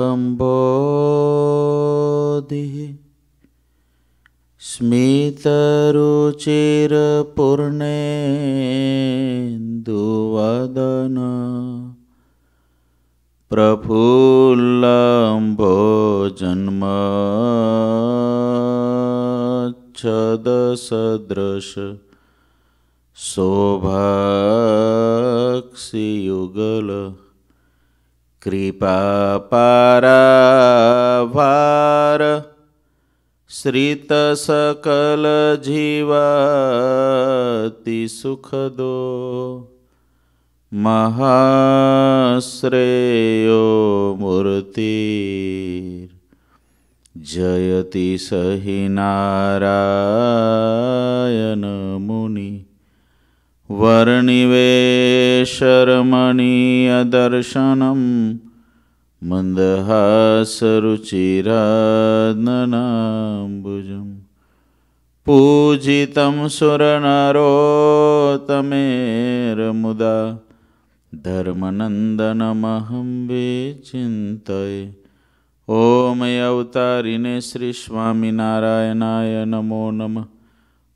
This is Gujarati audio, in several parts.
કંબોધિ સ્મિતરુચિરપૂર્ણેન્દુવદન પ્રફુલ્લંભોજન્મચ્છદસદૃશ શોભાક્ષિયુગલ યુગલ कृपा पाराभार श्रितसकलजीवति सुखदो महाश्रेयो मूर्ति जयति सहि नारायणमु वर्णिवेशरमणीयदर्शनं मन्दहासरुचिराननाम्बुजम् पूजितं सुरनरोतमेरमुदा धर्मनन्दनमहं विचिन्तये ॐ अवतारिणे श्रीस्वामिनारायणाय नमो नमः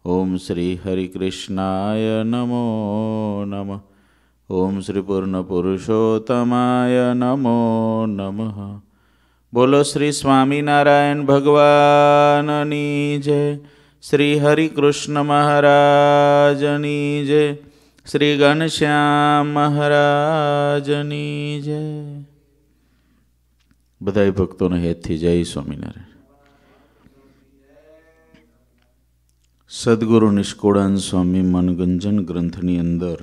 ઓમ શ્રી હરિકૃષ્ણાય નમો નમ ઓમ શ્રી પૂર્ણ પુરુષોત્તમાય નમો નમઃ બોલો શ્રી સ્વામિનારાયણ ભગવાનની જય શ્રી હરિકૃષ્ણ મહારાજની જય શ્રી ઘનશ્યામ મહારાજની જય બધાય ભક્તોને હેતથી જય સ્વામિનારાયણ સદગુરુ નિષ્કોળાન સ્વામી મનગંજન ગ્રંથની અંદર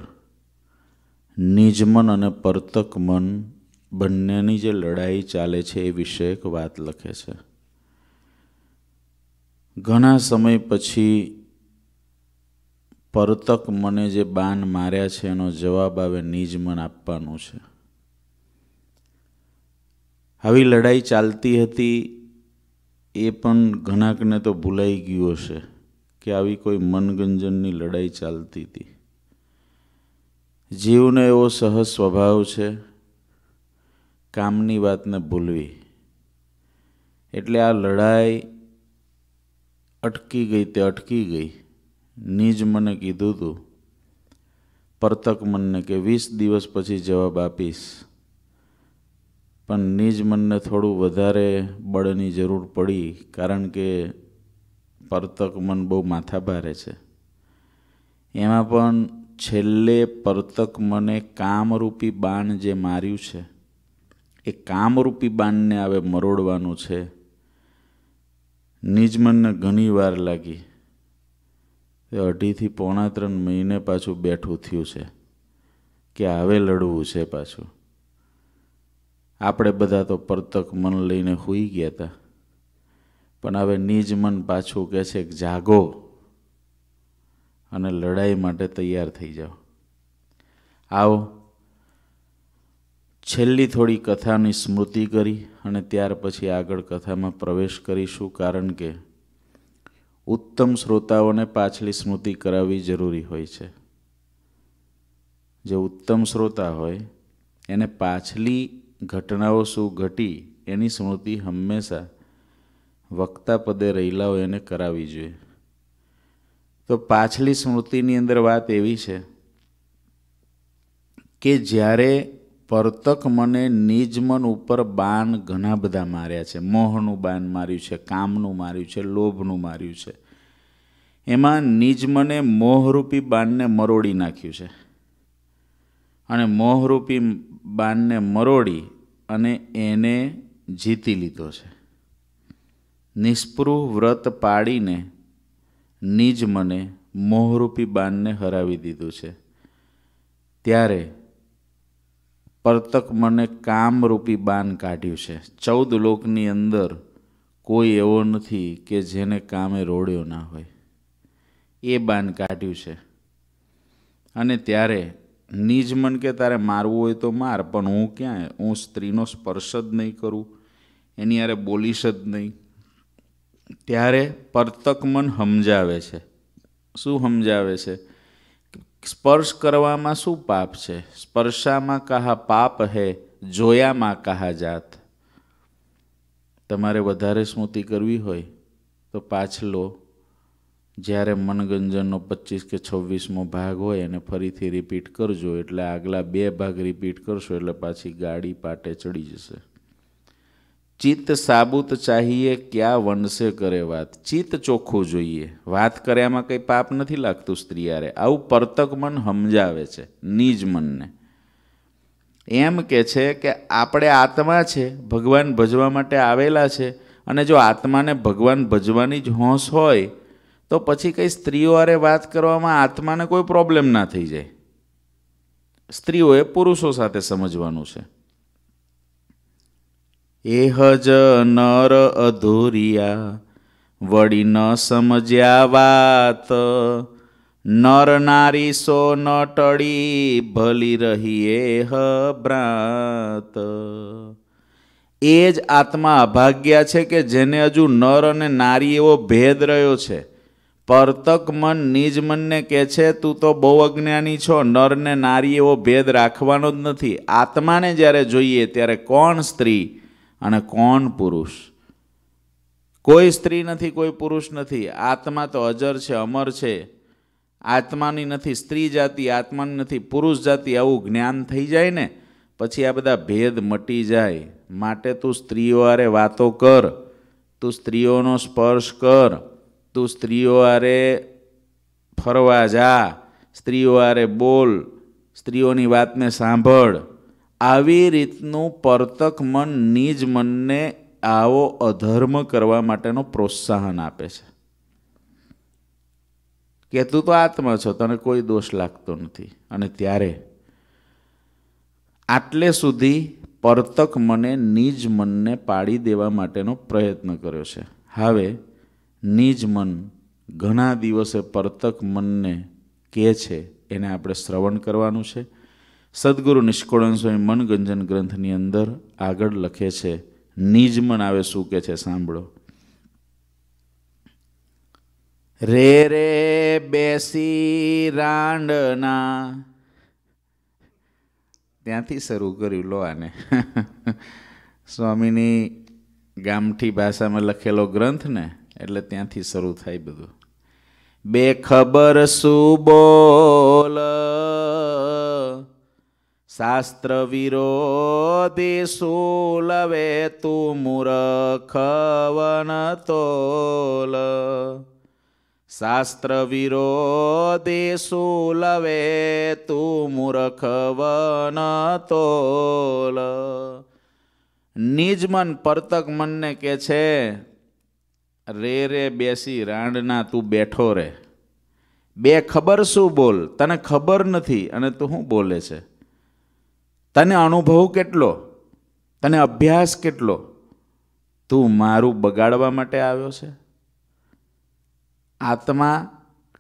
નિજમન અને પરતક મન બંનેની જે લડાઈ ચાલે છે એ એક વાત લખે છે ઘણા સમય પછી પરતક મને જે બાન માર્યા છે એનો જવાબ આવે નિજમન મન આપવાનું છે આવી લડાઈ ચાલતી હતી એ પણ ઘણાકને તો ભૂલાઈ ગયું હશે કે આવી કોઈ મનગંજનની લડાઈ ચાલતી હતી જીવને એવો સહજ સ્વભાવ છે કામની વાતને ભૂલવી એટલે આ લડાઈ અટકી ગઈ તે અટકી ગઈ નીજ મને કીધું હતું પરતક મનને કે વીસ દિવસ પછી જવાબ આપીશ પણ નીજ મનને થોડું વધારે બળની જરૂર પડી કારણ કે પરતક મન બહુ માથા ભારે છે એમાં પણ છેલ્લે પરતક મને કામરૂપી બાણ જે માર્યું છે એ કામરૂપી બાણને હવે મરોડવાનું છે નિજમનને ઘણી વાર લાગી એ અઢીથી પોણા ત્રણ મહિને પાછું બેઠું થયું છે કે હવે લડવું છે પાછું આપણે બધા તો પરતક મન લઈને હોઈ ગયા હતા પણ હવે નિજ મન પાછું કહે છે કે જાગો અને લડાઈ માટે તૈયાર થઈ જાઓ આવો છેલ્લી થોડી કથાની સ્મૃતિ કરી અને ત્યાર પછી આગળ કથામાં પ્રવેશ કરીશું કારણ કે ઉત્તમ શ્રોતાઓને પાછલી સ્મૃતિ કરાવવી જરૂરી હોય છે જે ઉત્તમ શ્રોતા હોય એને પાછલી ઘટનાઓ શું ઘટી એની સ્મૃતિ હંમેશા વક્તા પદે રહેલા હોય એને કરાવી જોઈએ તો પાછલી સ્મૃતિની અંદર વાત એવી છે કે જ્યારે પરતક મને નિજ મન ઉપર બાણ ઘણા બધા માર્યા છે મોહનું બાણ માર્યું છે કામનું માર્યું છે લોભનું માર્યું છે એમાં નિજ મને મોહરૂપી બાણને મરોડી નાખ્યું છે અને મોહરૂપી બાણને મરોડી અને એને જીતી લીધો છે નિષ્પૃહ વ્રત પાડીને નિજ મને મોહરૂપી બાનને હરાવી દીધું છે ત્યારે પરતક મને કામરૂપી બાણ કાઢ્યું છે ચૌદ લોકની અંદર કોઈ એવો નથી કે જેને કામે રોડ્યો ના હોય એ બાણ કાઢ્યું છે અને ત્યારે નિજ મન કે તારે મારવું હોય તો માર પણ હું ક્યાં હું સ્ત્રીનો સ્પર્શ જ નહીં કરું એની યારે બોલીશ જ નહીં ત્યારે પરતક મન સમજાવે છે શું સમજાવે છે સ્પર્શ કરવામાં શું પાપ છે સ્પર્શામાં કહા પાપ હે જોયામાં કહા જાત તમારે વધારે સ્મૃતિ કરવી હોય તો પાછલો જ્યારે મનગંજનનો પચીસ કે છવ્વીસમો ભાગ હોય એને ફરીથી રિપીટ કરજો એટલે આગલા બે ભાગ રિપીટ કરશો એટલે પાછી ગાડી પાટે ચડી જશે ચિત્ત સાબુત ચાહીએ ક્યાં વનસે કરે વાત ચિત્ત ચોખ્ખું જોઈએ વાત કર્યામાં કંઈ પાપ નથી લાગતું સ્ત્રીયારે આવું પરતક મન સમજાવે છે નિજ મનને એમ કે છે કે આપણે આત્મા છે ભગવાન ભજવા માટે આવેલા છે અને જો આત્માને ભગવાન ભજવાની જ હોંશ હોય તો પછી કંઈ સ્ત્રીઓ સ્ત્રીઓરે વાત કરવામાં આત્માને કોઈ પ્રોબ્લેમ ના થઈ જાય સ્ત્રીઓએ પુરુષો સાથે સમજવાનું છે એહજ નર અધૂરિયા વળી ન સમજ્યા વાત નર નારી સો ન ટળી ભલી રહી એહ ભ્રાત એ જ આત્મા અભાગ્યા છે કે જેને હજુ નર અને નારી એવો ભેદ રહ્યો છે પરતક મન નિજ મનને કહે છે તું તો બહુ અજ્ઞાની છો નરને નારી એવો ભેદ રાખવાનો જ નથી આત્માને જ્યારે જોઈએ ત્યારે કોણ સ્ત્રી અને કોણ પુરુષ કોઈ સ્ત્રી નથી કોઈ પુરુષ નથી આત્મા તો અજર છે અમર છે આત્માની નથી સ્ત્રી જાતિ આત્માની નથી પુરુષ જાતિ આવું જ્ઞાન થઈ જાય ને પછી આ બધા ભેદ મટી જાય માટે તું સ્ત્રીઓ આરે વાતો કર તું સ્ત્રીઓનો સ્પર્શ કર તું સ્ત્રીઓ આરે ફરવા જા સ્ત્રીઓ આરે બોલ સ્ત્રીઓની વાતને સાંભળ આવી રીતનું પરતક મન નિજ મનને આવો અધર્મ કરવા માટેનો પ્રોત્સાહન આપે છે કે તું તો આત્મા છો તને કોઈ દોષ લાગતો નથી અને ત્યારે આટલે સુધી પરતક મને નિજ મનને પાડી દેવા માટેનો પ્રયત્ન કર્યો છે હવે નિજ મન ઘણા દિવસે પરતક મનને કહે છે એને આપણે શ્રવણ કરવાનું છે સદગુરુ નિષ્કોળન સ્વામી મનગંજન ગ્રંથની અંદર આગળ લખે છે નિજ મન આવે શું કે છે સાંભળો રે રે બેસી રાંડના ત્યાંથી શરૂ કર્યું લો આને સ્વામીની ગામઠી ભાષામાં લખેલો ગ્રંથ ને એટલે ત્યાંથી શરૂ થાય બધું બે ખબર શું બોલ શાસ્ત્ર વિરોધી સુલવે તું મૂરખવન તોલ શાસ્ત્ર વિરોધી સુલવે તું મૂરખવન તોલ નિજ મન પરતક મનને કે છે રે રે બેસી રાંડના તું બેઠો રે બે ખબર શું બોલ તને ખબર નથી અને તું શું બોલે છે તને અનુભવ કેટલો તને અભ્યાસ કેટલો તું મારું બગાડવા માટે આવ્યો છે આત્મા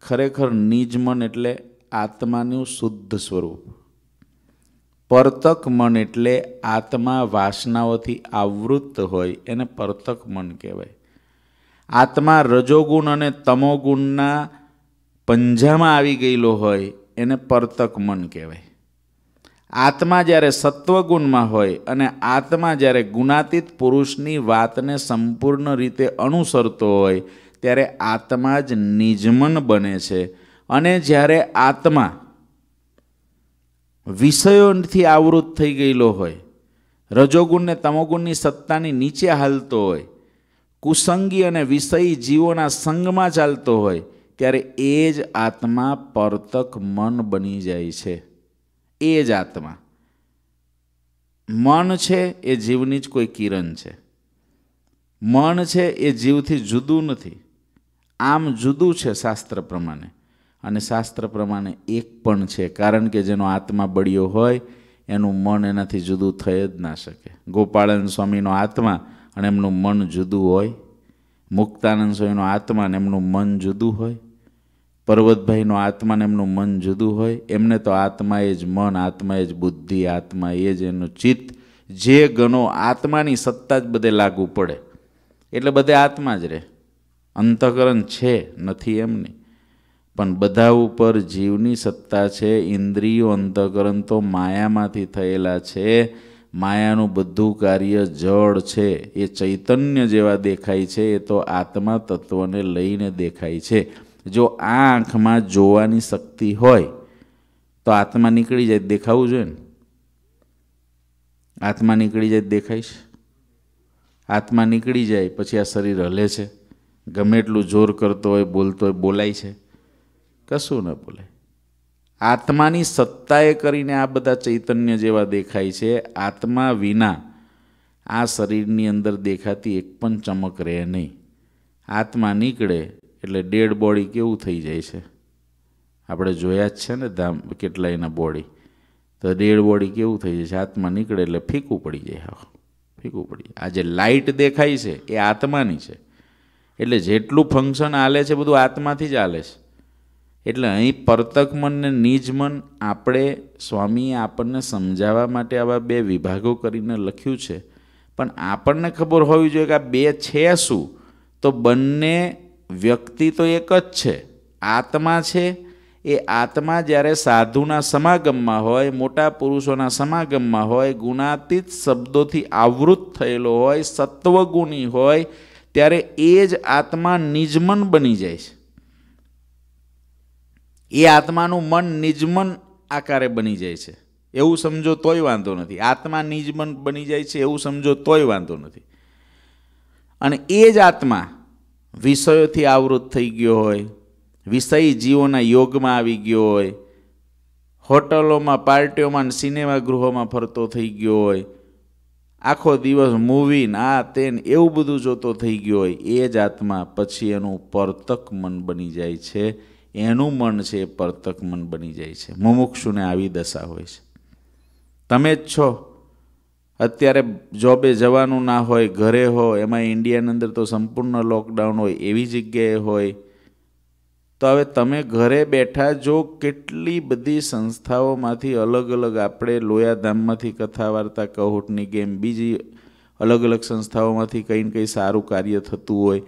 ખરેખર નિજ મન એટલે આત્માનું શુદ્ધ સ્વરૂપ પરતક મન એટલે આત્મા વાસનાઓથી આવૃત્ત હોય એને પરતક મન કહેવાય આત્મા રજોગુણ અને તમોગુણના પંજામાં આવી ગયેલો હોય એને પરતક મન કહેવાય આત્મા જ્યારે સત્વગુણમાં હોય અને આત્મા જ્યારે ગુણાતીત પુરુષની વાતને સંપૂર્ણ રીતે અનુસરતો હોય ત્યારે આત્મા જ નિજમન બને છે અને જ્યારે આત્મા વિષયોથી આવૃત થઈ ગયેલો હોય રજોગુણને તમોગુણની સત્તાની નીચે હાલતો હોય કુસંગી અને વિષયી જીવોના સંગમાં ચાલતો હોય ત્યારે એ જ આત્મા પરતક મન બની જાય છે એ જ આત્મા મન છે એ જીવની જ કોઈ કિરણ છે મન છે એ જીવથી જુદું નથી આમ જુદું છે શાસ્ત્ર પ્રમાણે અને શાસ્ત્ર પ્રમાણે એક પણ છે કારણ કે જેનો આત્મા બળ્યો હોય એનું મન એનાથી જુદું થઈ જ ના શકે ગોપાળન સ્વામીનો આત્મા અને એમનું મન જુદું હોય મુક્તાનંદ સ્વામીનો આત્મા અને એમનું મન જુદું હોય પર્વતભાઈનો આત્માને એમનું મન જુદું હોય એમને તો આત્મા એ જ મન આત્મા એ જ બુદ્ધિ આત્મા એ જ એનું ચિત્ત જે ગણો આત્માની સત્તા જ બધે લાગુ પડે એટલે બધે આત્મા જ રહે અંતઃકરણ છે નથી એમની પણ બધા ઉપર જીવની સત્તા છે ઇન્દ્રિયો અંતઃકરણ તો માયામાંથી થયેલા છે માયાનું બધું કાર્ય જળ છે એ ચૈતન્ય જેવા દેખાય છે એ તો આત્મા તત્વને લઈને દેખાય છે જો આ આંખમાં જોવાની શક્તિ હોય તો આત્મા નીકળી જાય દેખાવું જોઈએ ને આત્મા નીકળી જાય દેખાય છે આત્મા નીકળી જાય પછી આ શરીર હલે છે ગમે એટલું જોર કરતો હોય બોલતો હોય બોલાય છે કશું ન બોલાય આત્માની સત્તાએ કરીને આ બધા ચૈતન્ય જેવા દેખાય છે આત્મા વિના આ શરીરની અંદર દેખાતી એક પણ ચમક રહે નહીં આત્મા નીકળે એટલે ડેડ બોડી કેવું થઈ જાય છે આપણે જોયા જ છે ને ધામ કેટલાયના બોડી તો ડેડ બોડી કેવું થઈ જાય છે આત્મા નીકળે એટલે ફીકું પડી જાય હા ફીકું પડી જાય આ જે લાઇટ દેખાય છે એ આત્માની છે એટલે જેટલું ફંક્શન હાલે છે બધું આત્માથી જ હાલે છે એટલે અહીં પરતક મન ને નિજ આપણે સ્વામીએ આપણને સમજાવવા માટે આવા બે વિભાગો કરીને લખ્યું છે પણ આપણને ખબર હોવી જોઈએ કે આ બે છે શું તો બંને વ્યક્તિ તો એક જ છે આત્મા છે એ આત્મા જ્યારે સાધુના સમાગમમાં હોય મોટા પુરુષોના સમાગમમાં હોય ગુણાતીત શબ્દોથી આવૃત થયેલો હોય સત્વગુણી હોય ત્યારે એ જ આત્મા નિજમન બની જાય છે એ આત્માનું મન નિજમન આકારે બની જાય છે એવું સમજો તોય વાંધો નથી આત્મા નિજમન બની જાય છે એવું સમજો તોય વાંધો નથી અને એ જ આત્મા વિષયોથી આવૃત થઈ ગયો હોય વિષય જીવોના યોગમાં આવી ગયો હોય હોટલોમાં પાર્ટીઓમાં સિનેમા ગૃહોમાં ફરતો થઈ ગયો હોય આખો દિવસ મૂવી આ તેન એવું બધું જોતો થઈ ગયો હોય એ જ આત્મા પછી એનું પરતક મન બની જાય છે એનું મન છે એ પરતક મન બની જાય છે મુમુક્ષુને આવી દશા હોય છે તમે જ છો અત્યારે જોબે જવાનું ના હોય ઘરે હોય એમાં ઇન્ડિયાની અંદર તો સંપૂર્ણ લોકડાઉન હોય એવી જગ્યાએ હોય તો હવે તમે ઘરે બેઠા જો કેટલી બધી સંસ્થાઓમાંથી અલગ અલગ આપણે લોયાધામમાંથી કથા વાર્તા કહુટની ગેમ બીજી અલગ અલગ સંસ્થાઓમાંથી કંઈ ને કંઈ સારું કાર્ય થતું હોય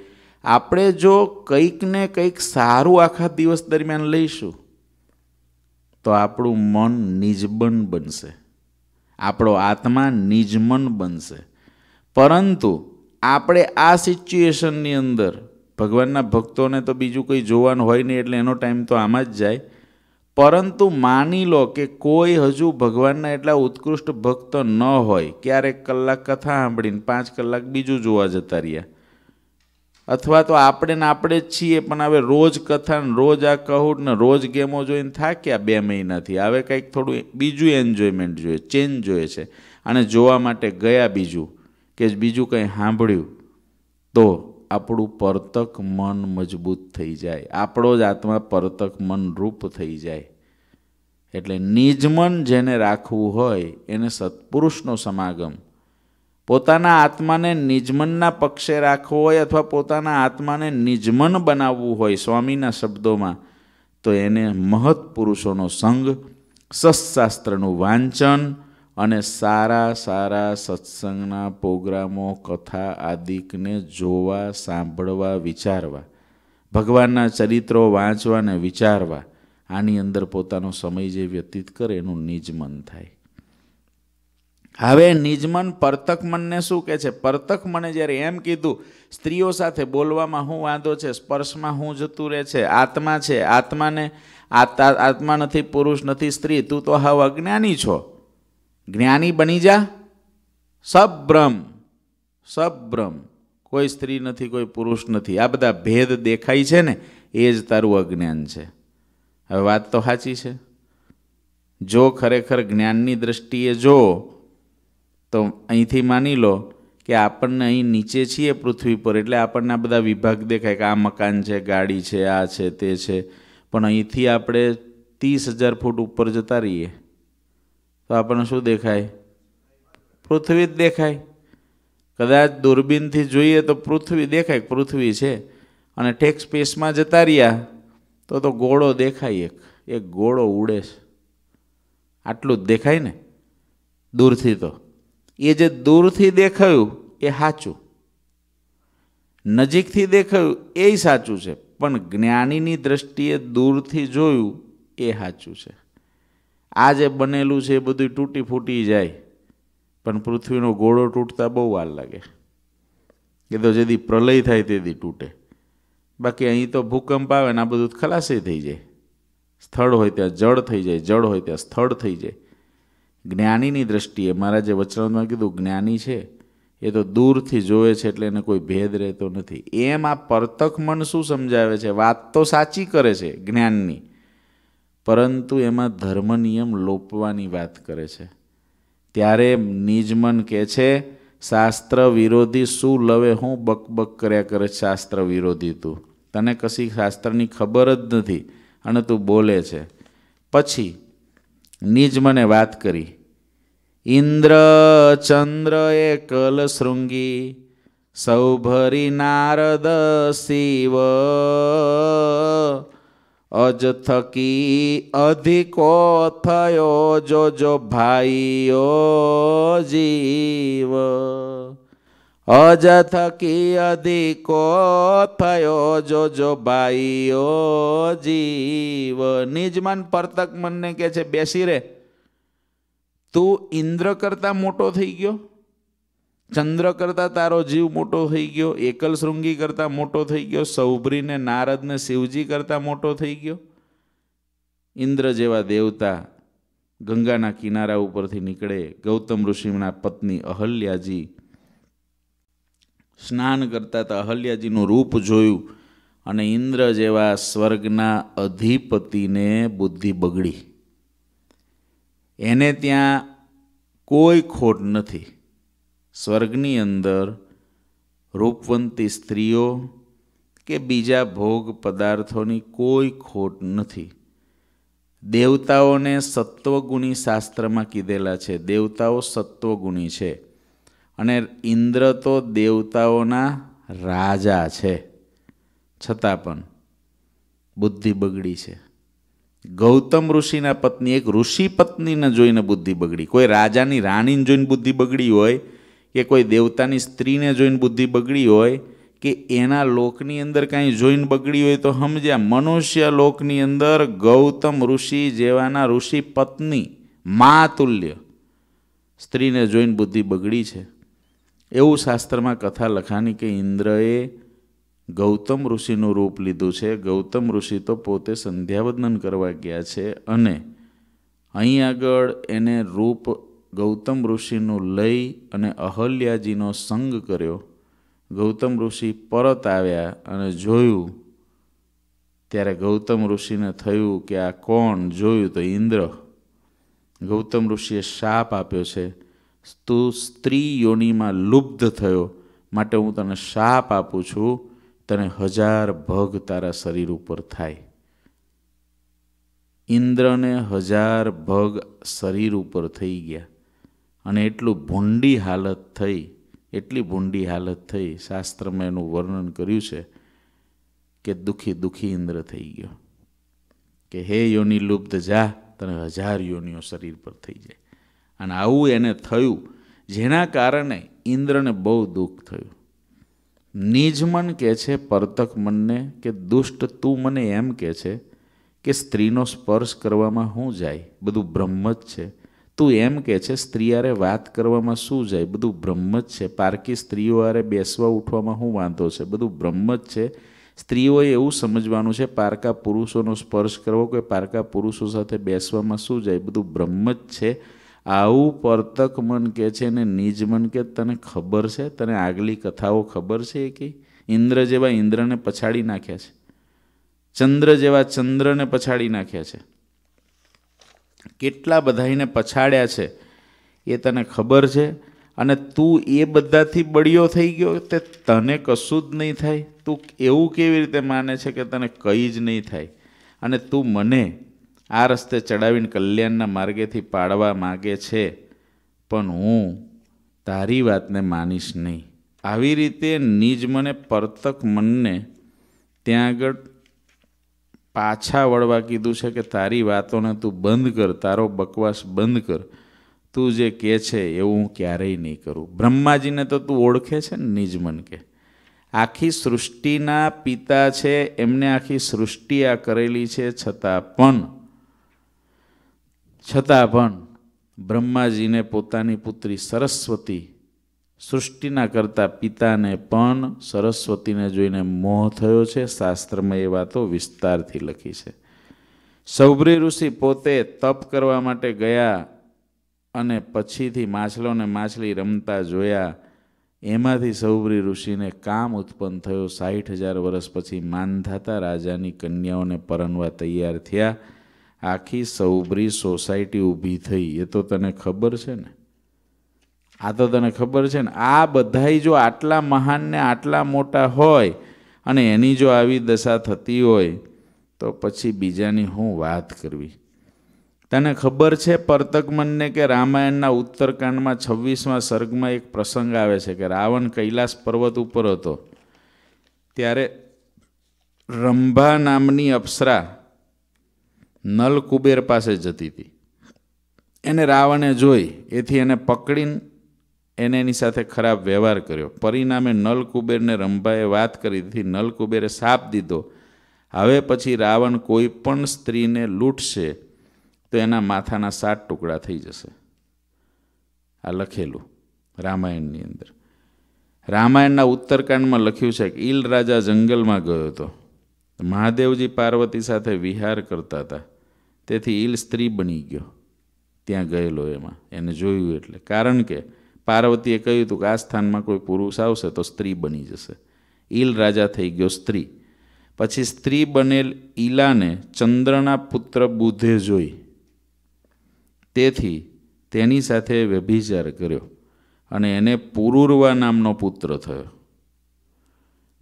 આપણે જો કંઈક ને કંઈક સારું આખા દિવસ દરમિયાન લઈશું તો આપણું મન નિજબન બનશે આપણો આત્મા નિજમન બનશે પરંતુ આપણે આ સિચ્યુએશનની અંદર ભગવાનના ભક્તોને તો બીજું કંઈ જોવાનું હોય નહીં એટલે એનો ટાઈમ તો આમાં જ જાય પરંતુ માની લો કે કોઈ હજુ ભગવાનના એટલા ઉત્કૃષ્ટ ભક્ત ન હોય ક્યારેક કલાક કથા સાંભળીને પાંચ કલાક બીજું જોવા જતા રહ્યા અથવા તો આપણે ને આપણે જ છીએ પણ હવે રોજ કથા ને રોજ આ કહું ને રોજ ગેમો જોઈને થાક્યા બે મહિનાથી હવે કંઈક થોડું બીજું એન્જોયમેન્ટ જોઈએ ચેન્જ જોઈએ છે અને જોવા માટે ગયા બીજું કે બીજું કંઈ સાંભળ્યું તો આપણું પરતક મન મજબૂત થઈ જાય આપણો જ આત્મા પરતક મન રૂપ થઈ જાય એટલે નિજમન જેને રાખવું હોય એને સત્પુરુષનો સમાગમ પોતાના આત્માને નિજમનના પક્ષે રાખવો હોય અથવા પોતાના આત્માને નિજમન બનાવવું હોય સ્વામીના શબ્દોમાં તો એને મહત પુરુષોનો સંગ સત્શાસ્ત્રનું વાંચન અને સારા સારા સત્સંગના પ્રોગ્રામો કથા આદિકને જોવા સાંભળવા વિચારવા ભગવાનના ચરિત્રો વાંચવા ને વિચારવા આની અંદર પોતાનો સમય જે વ્યતીત કરે એનું નિજમન થાય હવે નિજમન પરતક મનને શું કહે છે પરતક મને જ્યારે એમ કીધું સ્ત્રીઓ સાથે બોલવામાં હું વાંધો છે સ્પર્શમાં હું જતું રહે છે આત્મા છે આત્માને આત્મા નથી પુરુષ નથી સ્ત્રી તું તો હવે અજ્ઞાની છો જ્ઞાની બની જા સબ્રમ સબ્રમ કોઈ સ્ત્રી નથી કોઈ પુરુષ નથી આ બધા ભેદ દેખાય છે ને એ જ તારું અજ્ઞાન છે હવે વાત તો સાચી છે જો ખરેખર જ્ઞાનની દ્રષ્ટિએ જો તો અહીંથી માની લો કે આપણને અહીં નીચે છીએ પૃથ્વી પર એટલે આપણને આ બધા વિભાગ દેખાય કે આ મકાન છે ગાડી છે આ છે તે છે પણ અહીંથી આપણે ત્રીસ હજાર ફૂટ ઉપર જતા રહીએ તો આપણને શું દેખાય પૃથ્વી જ દેખાય કદાચ દૂરબીનથી જોઈએ તો પૃથ્વી દેખાય પૃથ્વી છે અને ઠેક સ્પેસમાં જતા રહ્યા તો તો ગોળો દેખાય એક એક ગોળો ઉડે છે આટલું જ દેખાય ને દૂરથી તો એ જે દૂરથી દેખાયું એ સાચું નજીકથી દેખાયું એ સાચું છે પણ જ્ઞાનીની દ્રષ્ટિએ દૂરથી જોયું એ સાચું છે આ જે બનેલું છે એ બધું તૂટી ફૂટી જાય પણ પૃથ્વીનો ઘોડો તૂટતા બહુ વાર લાગે એ તો જેથી પ્રલય થાય તેથી તૂટે બાકી અહીં તો ભૂકંપ આવે ને આ બધું ખલાસે થઈ જાય સ્થળ હોય ત્યાં જળ થઈ જાય જળ હોય ત્યાં સ્થળ થઈ જાય જ્ઞાનીની દ્રષ્ટિએ જે વચનમાં કીધું જ્ઞાની છે એ તો દૂરથી જોવે છે એટલે એને કોઈ ભેદ રહેતો નથી એમ આ પરતક મન શું સમજાવે છે વાત તો સાચી કરે છે જ્ઞાનની પરંતુ એમાં ધર્મ નિયમ લોપવાની વાત કરે છે ત્યારે નિજમન કહે છે શાસ્ત્ર વિરોધી શું લવે હું બકબક કર્યા કરે શાસ્ત્ર વિરોધી તું તને કશી શાસ્ત્રની ખબર જ નથી અને તું બોલે છે પછી નિજ મને વાત કરી ઇન્દ્ર ચંદ્ર એ કલ શૃંગી સૌભરી નારદ શિવ અજ થકી અધિકો થયો જોજો ભાઈઓ જીવ અજ થકી અધિકો થયો જોજો બાઈઓ જીવ નિજમાન પરતક મનને કે છે બેસી રે તું ઇન્દ્ર કરતા મોટો થઈ ગયો ચંદ્ર કરતા તારો જીવ મોટો થઈ ગયો એકલ શૃંગી કરતા મોટો થઈ ગયો સૌભરીને નારદને શિવજી કરતા મોટો થઈ ગયો ઇન્દ્ર જેવા દેવતા ગંગાના કિનારા ઉપરથી નીકળે ગૌતમ ઋષિના પત્ની અહલ્યાજી સ્નાન કરતા હતા અહલ્યાજીનું રૂપ જોયું અને ઇન્દ્ર જેવા સ્વર્ગના અધિપતિને બુદ્ધિ બગડી એને ત્યાં કોઈ ખોટ નથી સ્વર્ગની અંદર રૂપવંતી સ્ત્રીઓ કે બીજા ભોગ પદાર્થોની કોઈ ખોટ નથી દેવતાઓને સત્વગુણી શાસ્ત્રમાં કીધેલા છે દેવતાઓ સત્વગુણી છે અને ઇન્દ્ર તો દેવતાઓના રાજા છે છતાં પણ બુદ્ધિ બગડી છે ગૌતમ ઋષિના પત્ની એક ઋષિ પત્નીને જોઈને બુદ્ધિ બગડી કોઈ રાજાની રાણીને જોઈને બુદ્ધિ બગડી હોય કે કોઈ દેવતાની સ્ત્રીને જોઈને બુદ્ધિ બગડી હોય કે એના લોકની અંદર કાંઈ જોઈને બગડી હોય તો સમજ્યા મનુષ્ય લોકની અંદર ગૌતમ ઋષિ જેવાના ઋષિ પત્ની મા તુલ્ય સ્ત્રીને જોઈને બુદ્ધિ બગડી છે એવું શાસ્ત્રમાં કથા લખાની કે ઇન્દ્રએ ગૌતમ ઋષિનું રૂપ લીધું છે ગૌતમ ઋષિ તો પોતે સંધ્યાવદન કરવા ગયા છે અને અહીં આગળ એને રૂપ ગૌતમ ઋષિનું લઈ અને અહલ્યાજીનો સંગ કર્યો ગૌતમ ઋષિ પરત આવ્યા અને જોયું ત્યારે ગૌતમ ઋષિને થયું કે આ કોણ જોયું તો ઇન્દ્ર ગૌતમ ઋષિએ શાપ આપ્યો છે તું સ્ત્રી યોનિમાં લુપ્ત થયો માટે હું તને શાપ આપું છું તને હજાર ભગ તારા શરીર ઉપર થાય ઇન્દ્રને હજાર ભગ શરીર ઉપર થઈ ગયા અને એટલું ભૂંડી હાલત થઈ એટલી ભૂંડી હાલત થઈ શાસ્ત્રમાં એનું વર્ણન કર્યું છે કે દુઃખી દુઃખી ઇન્દ્ર થઈ ગયો કે હે યોની લુપ્ત જા તને હજાર યોનિઓ શરીર પર થઈ જાય અને આવું એને થયું જેના કારણે ઇન્દ્રને બહુ દુઃખ થયું નિજમન કહે છે પરતક મનને કે દુષ્ટ તું મને એમ કહે છે કે સ્ત્રીનો સ્પર્શ કરવામાં શું જાય બધું બ્રહ્મ જ છે તું એમ કહે છે સ્ત્રીયારે વાત કરવામાં શું જાય બધું બ્રહ્મ જ છે પારકી સ્ત્રીઓ આરે બેસવા ઉઠવામાં શું વાંધો છે બધું બ્રહ્મ જ છે સ્ત્રીઓએ એવું સમજવાનું છે પારકા પુરુષોનો સ્પર્શ કરવો કે પારકા પુરુષો સાથે બેસવામાં શું જાય બધું બ્રહ્મ જ છે આવું પરતક મન કે છે ને નિજ મન કે તને ખબર છે તને આગલી કથાઓ ખબર છે એ કંઈ ઇન્દ્ર જેવા ઇન્દ્રને પછાડી નાખ્યા છે ચંદ્ર જેવા ચંદ્રને પછાડી નાખ્યા છે કેટલા બધાને પછાડ્યા છે એ તને ખબર છે અને તું એ બધાથી બળિયો થઈ ગયો તે તને કશું જ નહીં થાય તું એવું કેવી રીતે માને છે કે તને કંઈ જ નહીં થાય અને તું મને આ રસ્તે ચડાવીને કલ્યાણના માર્ગેથી પાડવા માગે છે પણ હું તારી વાતને માનીશ નહીં આવી રીતે નિજ મને પરતક મનને ત્યાં આગળ પાછા વળવા કીધું છે કે તારી વાતોને તું બંધ કર તારો બકવાસ બંધ કર તું જે કહે છે એવું હું ક્યારેય નહીં કરું બ્રહ્માજીને તો તું ઓળખે છે ને નિજમન કે આખી સૃષ્ટિના પિતા છે એમને આખી સૃષ્ટિ આ કરેલી છે છતાં પણ છતાં પણ બ્રહ્માજીને પોતાની પુત્રી સરસ્વતી સૃષ્ટિના કરતા પિતાને પણ સરસ્વતીને જોઈને મોહ થયો છે શાસ્ત્રમાં એ વાતો વિસ્તારથી લખી છે સૌભ્રી ઋષિ પોતે તપ કરવા માટે ગયા અને પછીથી માછલોને માછલી રમતા જોયા એમાંથી સૌભ્રી ઋષિને કામ ઉત્પન્ન થયો સાઠ હજાર વર્ષ પછી માનધાતા રાજાની કન્યાઓને પરણવા તૈયાર થયા આખી સૌભરી સોસાયટી ઊભી થઈ એ તો તને ખબર છે ને આ તો તને ખબર છે ને આ બધાય જો આટલા મહાનને આટલા મોટા હોય અને એની જો આવી દશા થતી હોય તો પછી બીજાની હું વાત કરવી તને ખબર છે પરતકમનને કે રામાયણના ઉત્તરકાંડમાં છવ્વીસમાં સર્ગમાં એક પ્રસંગ આવે છે કે રાવણ કૈલાસ પર્વત ઉપર હતો ત્યારે રંભા નામની અપ્સરા નલ કુબેર પાસે જતી હતી એને રાવણે જોઈ એથી એને પકડીને એને એની સાથે ખરાબ વ્યવહાર કર્યો પરિણામે નલ કુબેરને રંભાએ વાત કરી હતી નલ કુબેરે સાપ દીધો હવે પછી રાવણ કોઈ પણ સ્ત્રીને લૂંટશે તો એના માથાના સાત ટુકડા થઈ જશે આ લખેલું રામાયણની અંદર રામાયણના ઉત્તરકાંડમાં લખ્યું છે કે ઈલ રાજા જંગલમાં ગયો હતો મહાદેવજી પાર્વતી સાથે વિહાર કરતા હતા તેથી ઈલ સ્ત્રી બની ગયો ત્યાં ગયેલો એમાં એને જોયું એટલે કારણ કે પાર્વતીએ કહ્યું હતું કે આ સ્થાનમાં કોઈ પુરુષ આવશે તો સ્ત્રી બની જશે ઈલ રાજા થઈ ગયો સ્ત્રી પછી સ્ત્રી બનેલ ઈલાને ચંદ્રના પુત્ર બુધે જોઈ તેથી તેની સાથે વ્યભિચાર કર્યો અને એને પુરુરવા નામનો પુત્ર થયો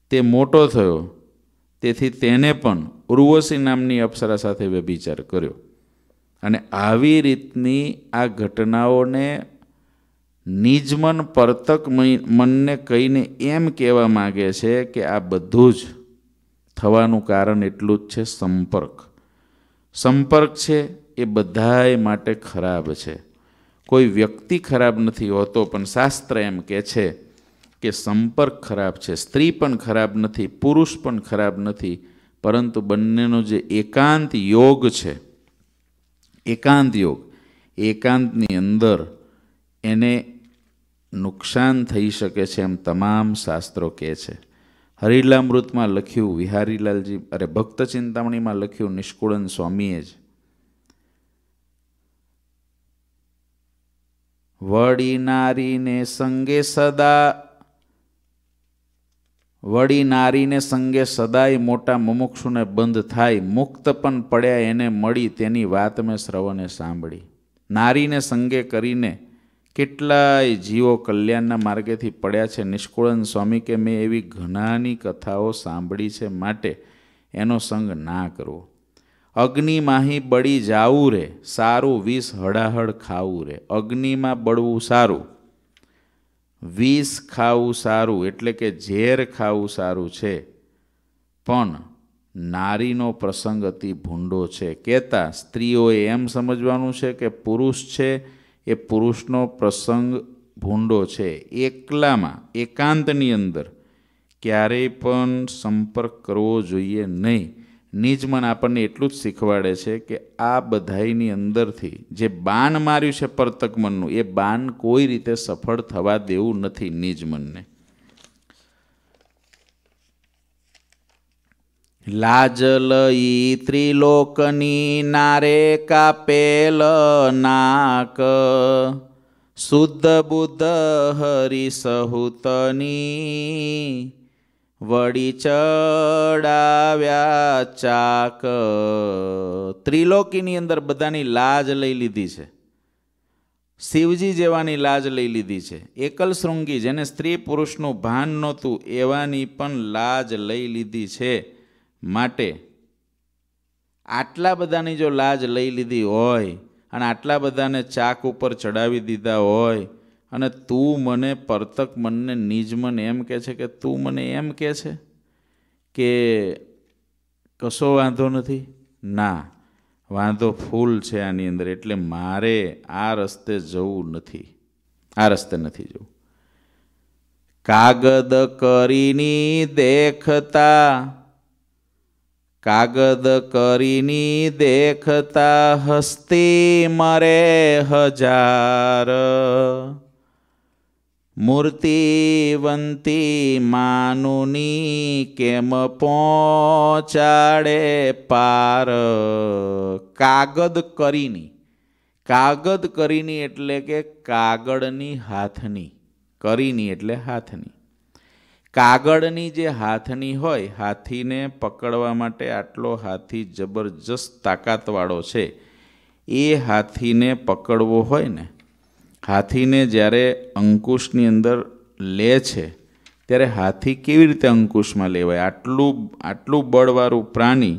તે મોટો થયો તેથી તેને પણ ઉર્વશી નામની અપ્સરા સાથે વ્યભિચાર કર્યો અને આવી રીતની આ ઘટનાઓને નિજમન પરતક મનને કહીને એમ કહેવા માગે છે કે આ બધું જ થવાનું કારણ એટલું જ છે સંપર્ક સંપર્ક છે એ બધાય માટે ખરાબ છે કોઈ વ્યક્તિ ખરાબ નથી હોતો પણ શાસ્ત્ર એમ કહે છે કે સંપર્ક ખરાબ છે સ્ત્રી પણ ખરાબ નથી પુરુષ પણ ખરાબ નથી પરંતુ બંનેનો જે એકાંત યોગ છે એકાંત યોગ એકાંતની અંદર એને નુકસાન થઈ શકે છે એમ તમામ શાસ્ત્રો કહે છે હરિલામૃતમાં લખ્યું વિહારીલાલજી અરે ભક્ત ચિંતામણીમાં લખ્યું નિષ્કુળન સ્વામીએ જ વડી નારીને સંગે સદા વળી નારીને સંગે સદાય મોટા મુમુક્ષુને બંધ થાય મુક્ત પણ પડ્યા એને મળી તેની વાત મેં શ્રવણે સાંભળી નારીને સંગે કરીને કેટલાય જીવો કલ્યાણના માર્ગેથી પડ્યા છે નિષ્કુળન સ્વામી કે મેં એવી ઘણાની કથાઓ સાંભળી છે માટે એનો સંગ ના કરવો અગ્નિમાંહી બળી જાવું રે સારું વિષ હડાહડ ખાવું રે અગ્નિમાં બળવું સારું વિષ ખાવું સારું એટલે કે ઝેર ખાવું સારું છે પણ નારીનો પ્રસંગ અતિ ભૂંડો છે કહેતા સ્ત્રીઓએ એમ સમજવાનું છે કે પુરુષ છે એ પુરુષનો પ્રસંગ ભૂંડો છે એકલામાં એકાંતની અંદર ક્યારેય પણ સંપર્ક કરવો જોઈએ નહીં નિજમન આપણને એટલું જ શીખવાડે છે કે આ બધાઈની અંદરથી જે બાન માર્યું છે પરતક મનનું એ બાન કોઈ રીતે સફળ થવા દેવું નથી નિજમનને લાજ લઈ ત્રિલોકની નારે કાપેલ નાક શુદ્ધ બુદ્ધ હરિ સહુતની વળી ચડાવ્યા ચાક ત્રિલોકીની અંદર બધાની લાજ લઈ લીધી છે શિવજી જેવાની લાજ લઈ લીધી છે એકલ શૃંગી જેને સ્ત્રી પુરુષનું ભાન નહોતું એવાની પણ લાજ લઈ લીધી છે માટે આટલા બધાની જો લાજ લઈ લીધી હોય અને આટલા બધાને ચાક ઉપર ચડાવી દીધા હોય અને તું મને પરતક મનને નિજ મન એમ કહે છે કે તું મને એમ કહે છે કે કશો વાંધો નથી ના વાંધો ફૂલ છે આની અંદર એટલે મારે આ રસ્તે જવું નથી આ રસ્તે નથી જવું કાગદ કરીની દેખતા કાગદ કરીની દેખતા હસ્તી મરે હજાર મૂર્તિવંતી માનુની કેમ પહોંચાડે પાર કાગદ કરીની કાગદ કરીની એટલે કે કાગળની હાથની કરીની એટલે હાથની કાગળની જે હાથની હોય હાથીને પકડવા માટે આટલો હાથી જબરજસ્ત તાકાતવાળો છે એ હાથીને પકડવો હોય ને હાથીને જ્યારે અંકુશની અંદર લે છે ત્યારે હાથી કેવી રીતે અંકુશમાં લેવાય આટલું આટલું બળવાળું પ્રાણી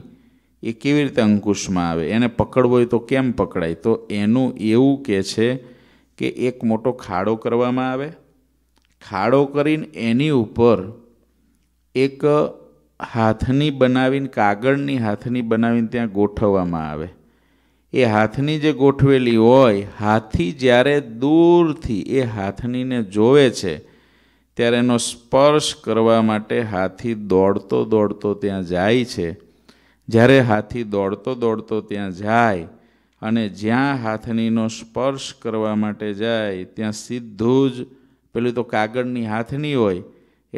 એ કેવી રીતે અંકુશમાં આવે એને પકડવો હોય તો કેમ પકડાય તો એનું એવું કહે છે કે એક મોટો ખાડો કરવામાં આવે ખાડો કરીને એની ઉપર એક હાથની બનાવીને કાગળની હાથની બનાવીને ત્યાં ગોઠવવામાં આવે એ હાથની જે ગોઠવેલી હોય હાથી જ્યારે દૂરથી એ હાથનીને જોવે છે ત્યારે એનો સ્પર્શ કરવા માટે હાથી દોડતો દોડતો ત્યાં જાય છે જ્યારે હાથી દોડતો દોડતો ત્યાં જાય અને જ્યાં હાથનીનો સ્પર્શ કરવા માટે જાય ત્યાં સીધું જ પેલું તો કાગળની હાથની હોય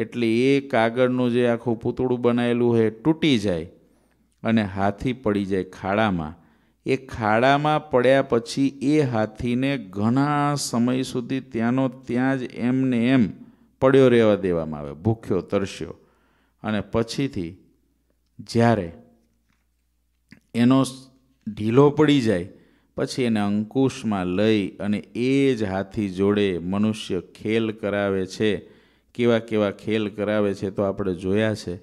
એટલે એ કાગળનું જે આખું પૂતળું બનાવેલું હોય તૂટી જાય અને હાથી પડી જાય ખાડામાં એ ખાડામાં પડ્યા પછી એ હાથીને ઘણા સમય સુધી ત્યાંનો ત્યાં જ એમને એમ પડ્યો રહેવા દેવામાં આવે ભૂખ્યો તરસ્યો અને પછીથી જ્યારે એનો ઢીલો પડી જાય પછી એને અંકુશમાં લઈ અને એ જ હાથી જોડે મનુષ્ય ખેલ કરાવે છે કેવા કેવા ખેલ કરાવે છે તો આપણે જોયા છે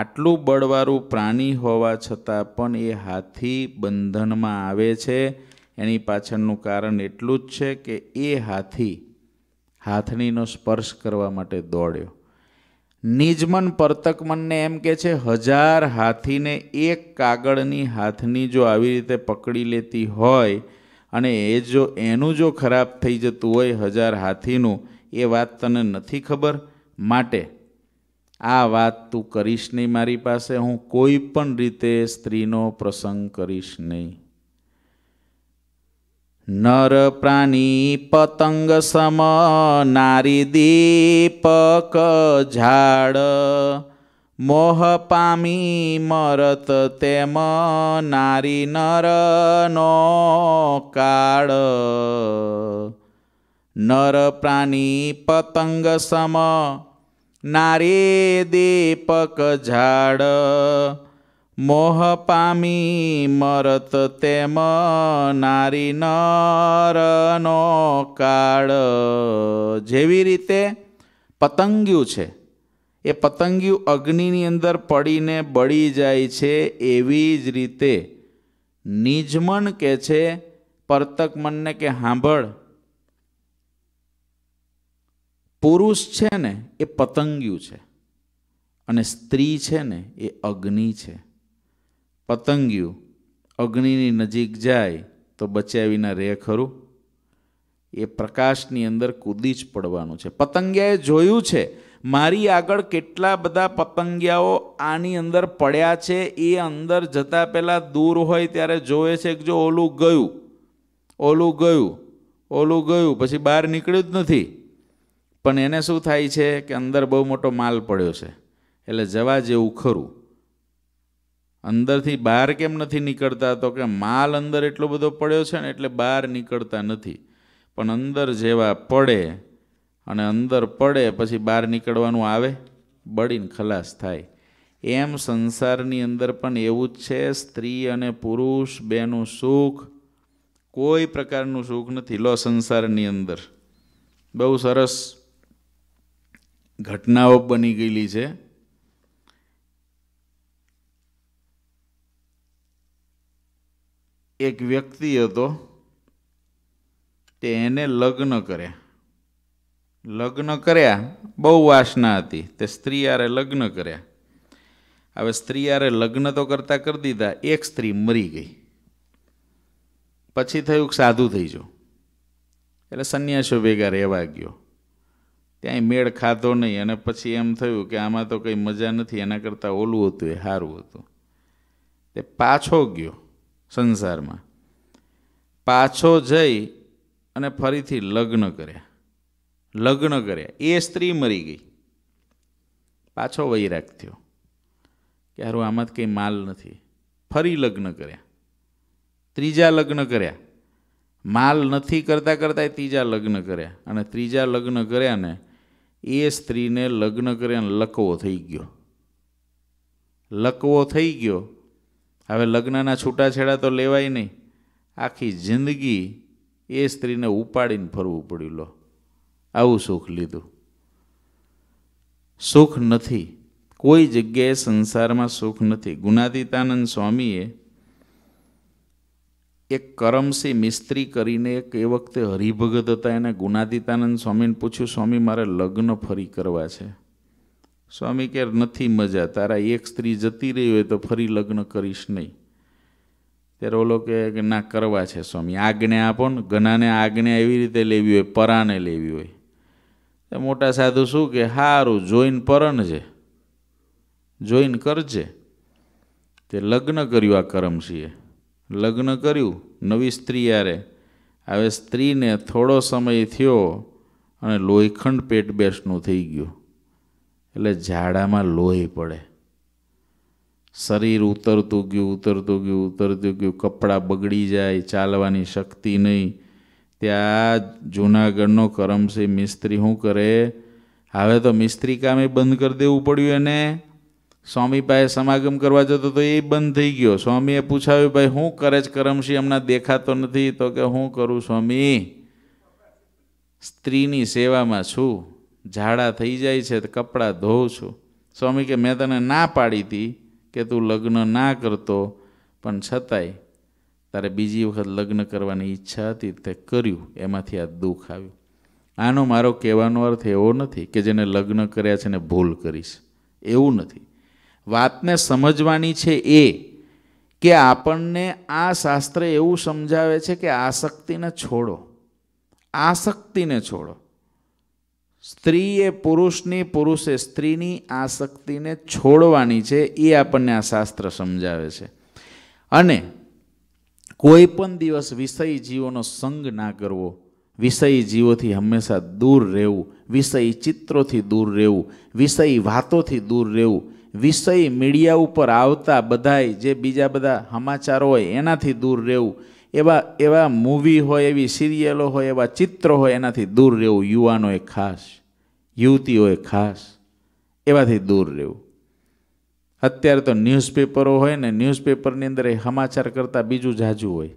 આટલું બળવાળું પ્રાણી હોવા છતાં પણ એ હાથી બંધનમાં આવે છે એની પાછળનું કારણ એટલું જ છે કે એ હાથી હાથણીનો સ્પર્શ કરવા માટે દોડ્યો નિજમન પરતકમનને એમ કે છે હજાર હાથીને એક કાગળની હાથની જો આવી રીતે પકડી લેતી હોય અને એ જો એનું જો ખરાબ થઈ જતું હોય હજાર હાથીનું એ વાત તને નથી ખબર માટે આ વાત તું કરીશ નહીં મારી પાસે હું કોઈ પણ રીતે સ્ત્રીનો પ્રસંગ કરીશ નહીં નર પ્રાણી પતંગ સમ નારી દીપક ઝાડ મોહ પામી મરત તેમ નારી નરનો કાળ નર પ્રાણી પતંગ સમ નારે દીપક ઝાડ મોહ પામી મરત તેમ નારી નરનો કાળ જેવી રીતે પતંગિયું છે એ પતંગિયું અગ્નિની અંદર પડીને બળી જાય છે એવી જ રીતે નિજમન કે છે પરતક મનને કે સાંભળ પુરુષ છે ને એ પતંગિયું છે અને સ્ત્રી છે ને એ અગ્નિ છે પતંગિયું અગ્નિની નજીક જાય તો બચ્યા વિના રહે ખરું એ પ્રકાશની અંદર કૂદી જ પડવાનું છે પતંગિયાએ જોયું છે મારી આગળ કેટલા બધા પતંગિયાઓ આની અંદર પડ્યા છે એ અંદર જતા પહેલાં દૂર હોય ત્યારે જોવે છે કે જો ઓલું ગયું ઓલું ગયું ઓલું ગયું પછી બહાર નીકળ્યું જ નથી પણ એને શું થાય છે કે અંદર બહુ મોટો માલ પડ્યો છે એટલે જવા જેવું ખરું અંદરથી બહાર કેમ નથી નીકળતા તો કે માલ અંદર એટલો બધો પડ્યો છે ને એટલે બહાર નીકળતા નથી પણ અંદર જેવા પડે અને અંદર પડે પછી બહાર નીકળવાનું આવે બળીને ખલાસ થાય એમ સંસારની અંદર પણ એવું જ છે સ્ત્રી અને પુરુષ બેનું સુખ કોઈ પ્રકારનું સુખ નથી લો સંસારની અંદર બહુ સરસ ઘટનાઓ બની ગયેલી છે એક વ્યક્તિ હતો તે એને લગ્ન કર્યા લગ્ન કર્યા બહુ વાસના હતી તે સ્ત્રીયારે લગ્ન કર્યા હવે સ્ત્રી લગ્ન તો કરતાં કરી દીધા એક સ્ત્રી મરી ગઈ પછી થયું કે સાધુ થઈ જો એટલે સંન્યાસો ભેગા રહેવા ગયો ક્યાંય મેળ ખાધો નહીં અને પછી એમ થયું કે આમાં તો કંઈ મજા નથી એના કરતાં ઓલું હતું એ સારું હતું તે પાછો ગયો સંસારમાં પાછો જઈ અને ફરીથી લગ્ન કર્યા લગ્ન કર્યા એ સ્ત્રી મરી ગઈ પાછો વૈરાગ થયો કે હારું આમાં કંઈ માલ નથી ફરી લગ્ન કર્યા ત્રીજા લગ્ન કર્યા માલ નથી કરતાં કરતાં ત્રીજા લગ્ન કર્યા અને ત્રીજા લગ્ન કર્યા ને એ સ્ત્રીને લગ્ન કરીને લકવો થઈ ગયો લકવો થઈ ગયો હવે લગ્નના છૂટાછેડા તો લેવાય નહીં આખી જિંદગી એ સ્ત્રીને ઉપાડીને ફરવું પડ્યું લો આવું સુખ લીધું સુખ નથી કોઈ જગ્યાએ સંસારમાં સુખ નથી ગુનાદિતાનંદ સ્વામીએ એક કરમસિંહ મિસ્ત્રી કરીને એક એ વખતે હરિભગત હતા એને ગુનાદિતાનંદ સ્વામીને પૂછ્યું સ્વામી મારે લગ્ન ફરી કરવા છે સ્વામી કે નથી મજા તારા એક સ્ત્રી જતી રહી હોય તો ફરી લગ્ન કરીશ નહીં ત્યારે ઓલો કે ના કરવા છે સ્વામી આજ્ઞા આપો ને ઘણાને આજ્ઞા એવી રીતે લેવી હોય પરાને લેવી હોય મોટા સાધુ શું કે સારું જોઈન પરણ છે જોઈન કરજે તે લગ્ન કર્યું આ કરમસિંહે લગ્ન કર્યું નવી સ્ત્રી યારે હવે સ્ત્રીને થોડો સમય થયો અને લોહીખંડ પેટ બેસનું થઈ ગયું એટલે ઝાડામાં લોહી પડે શરીર ઉતરતું ગયું ઉતરતું ગયું ઉતરતું ગયું કપડાં બગડી જાય ચાલવાની શક્તિ નહીં ત્યાં જૂનાગઢનો કરમસિંહ મિસ્ત્રી શું કરે હવે તો મિસ્ત્રી કામે બંધ કરી દેવું પડ્યું એને સ્વામી પાસે સમાગમ કરવા જતો તો એ બંધ થઈ ગયો સ્વામીએ પૂછાવ્યું ભાઈ હું કરે જ કરમશી હમણાં દેખાતો નથી તો કે હું કરું સ્વામી સ્ત્રીની સેવામાં છું ઝાડા થઈ જાય છે તો કપડાં ધોઉં છું સ્વામી કે મેં તને ના પાડી હતી કે તું લગ્ન ના કરતો પણ છતાંય તારે બીજી વખત લગ્ન કરવાની ઈચ્છા હતી તે કર્યું એમાંથી આ દુઃખ આવ્યું આનો મારો કહેવાનો અર્થ એવો નથી કે જેને લગ્ન કર્યા છે ને ભૂલ કરીશ એવું નથી વાતને સમજવાની છે એ કે આપણને આ શાસ્ત્ર એવું સમજાવે છે કે આસક્તિને છોડો આસક્તિને છોડો સ્ત્રીએ પુરુષની પુરુષે સ્ત્રીની આસક્તિને છોડવાની છે એ આપણને આ શાસ્ત્ર સમજાવે છે અને કોઈ પણ દિવસ વિષય જીવોનો સંગ ના કરવો વિષય જીવોથી હંમેશા દૂર રહેવું વિષય ચિત્રોથી દૂર રહેવું વિષય વાતોથી દૂર રહેવું વિષય મીડિયા ઉપર આવતા બધાય જે બીજા બધા સમાચારો હોય એનાથી દૂર રહેવું એવા એવા મૂવી હોય એવી સિરિયલો હોય એવા ચિત્રો હોય એનાથી દૂર રહેવું યુવાનોએ ખાસ યુવતીઓએ ખાસ એવાથી દૂર રહેવું અત્યારે તો ન્યૂઝપેપરો હોય ને ન્યૂઝપેપરની અંદર એ સમાચાર કરતાં બીજું જાજુ હોય